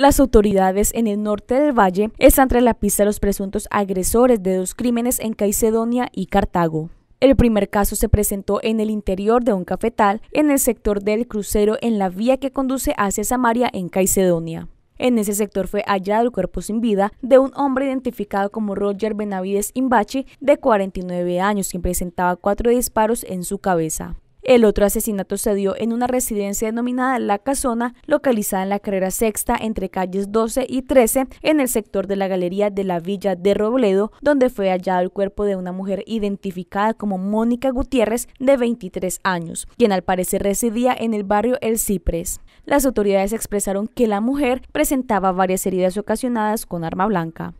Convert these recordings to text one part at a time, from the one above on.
Las autoridades en el norte del valle están tras la pista de los presuntos agresores de dos crímenes en Caicedonia y Cartago. El primer caso se presentó en el interior de un cafetal, en el sector del crucero en la vía que conduce hacia Samaria en Caicedonia. En ese sector fue hallado el cuerpo sin vida de un hombre identificado como Roger Benavides Imbachi, de 49 años, quien presentaba cuatro disparos en su cabeza. El otro asesinato se dio en una residencia denominada La Casona, localizada en la carrera sexta entre calles 12 y 13, en el sector de la galería de la Villa de Robledo, donde fue hallado el cuerpo de una mujer identificada como Mónica Gutiérrez, de 23 años, quien al parecer residía en el barrio El Ciprés. Las autoridades expresaron que la mujer presentaba varias heridas ocasionadas con arma blanca.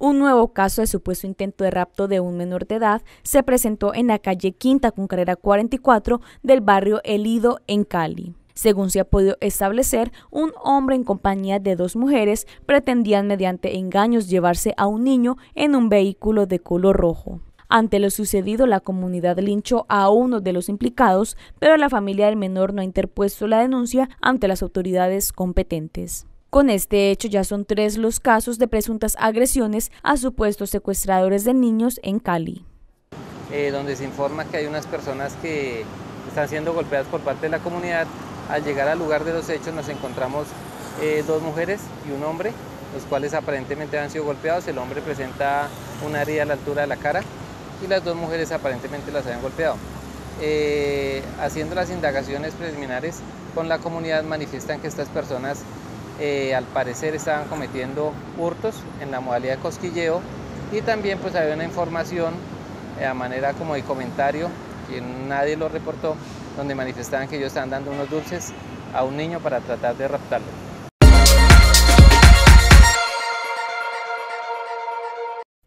Un nuevo caso de supuesto intento de rapto de un menor de edad se presentó en la calle Quinta con carrera 44 del barrio El en Cali. Según se ha podido establecer, un hombre en compañía de dos mujeres pretendían mediante engaños llevarse a un niño en un vehículo de color rojo. Ante lo sucedido, la comunidad linchó a uno de los implicados, pero la familia del menor no ha interpuesto la denuncia ante las autoridades competentes. Con este hecho ya son tres los casos de presuntas agresiones a supuestos secuestradores de niños en Cali. Eh, donde se informa que hay unas personas que están siendo golpeadas por parte de la comunidad. Al llegar al lugar de los hechos nos encontramos eh, dos mujeres y un hombre, los cuales aparentemente han sido golpeados. El hombre presenta una herida a la altura de la cara y las dos mujeres aparentemente las habían golpeado. Eh, haciendo las indagaciones preliminares con la comunidad manifiestan que estas personas eh, al parecer estaban cometiendo hurtos en la modalidad de cosquilleo y también pues había una información eh, a manera como de comentario, que nadie lo reportó, donde manifestaban que ellos estaban dando unos dulces a un niño para tratar de raptarlo.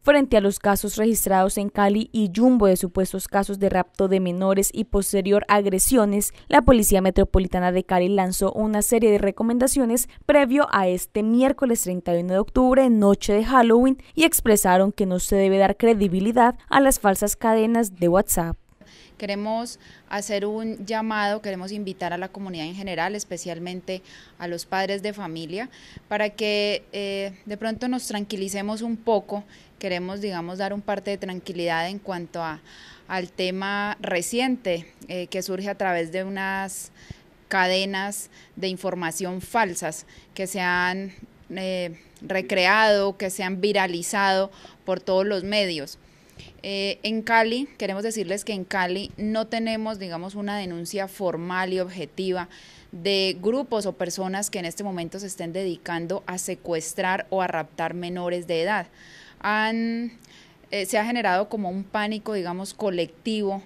Frente a los casos registrados en Cali y Jumbo de supuestos casos de rapto de menores y posterior agresiones, la Policía Metropolitana de Cali lanzó una serie de recomendaciones previo a este miércoles 31 de octubre, noche de Halloween, y expresaron que no se debe dar credibilidad a las falsas cadenas de WhatsApp. Queremos hacer un llamado, queremos invitar a la comunidad en general, especialmente a los padres de familia, para que eh, de pronto nos tranquilicemos un poco. Queremos, digamos, dar un parte de tranquilidad en cuanto al tema reciente eh, que surge a través de unas cadenas de información falsas que se han eh, recreado, que se han viralizado por todos los medios. Eh, en Cali, queremos decirles que en Cali no tenemos, digamos, una denuncia formal y objetiva de grupos o personas que en este momento se estén dedicando a secuestrar o a raptar menores de edad. Eh, se ha generado como un pánico, digamos, colectivo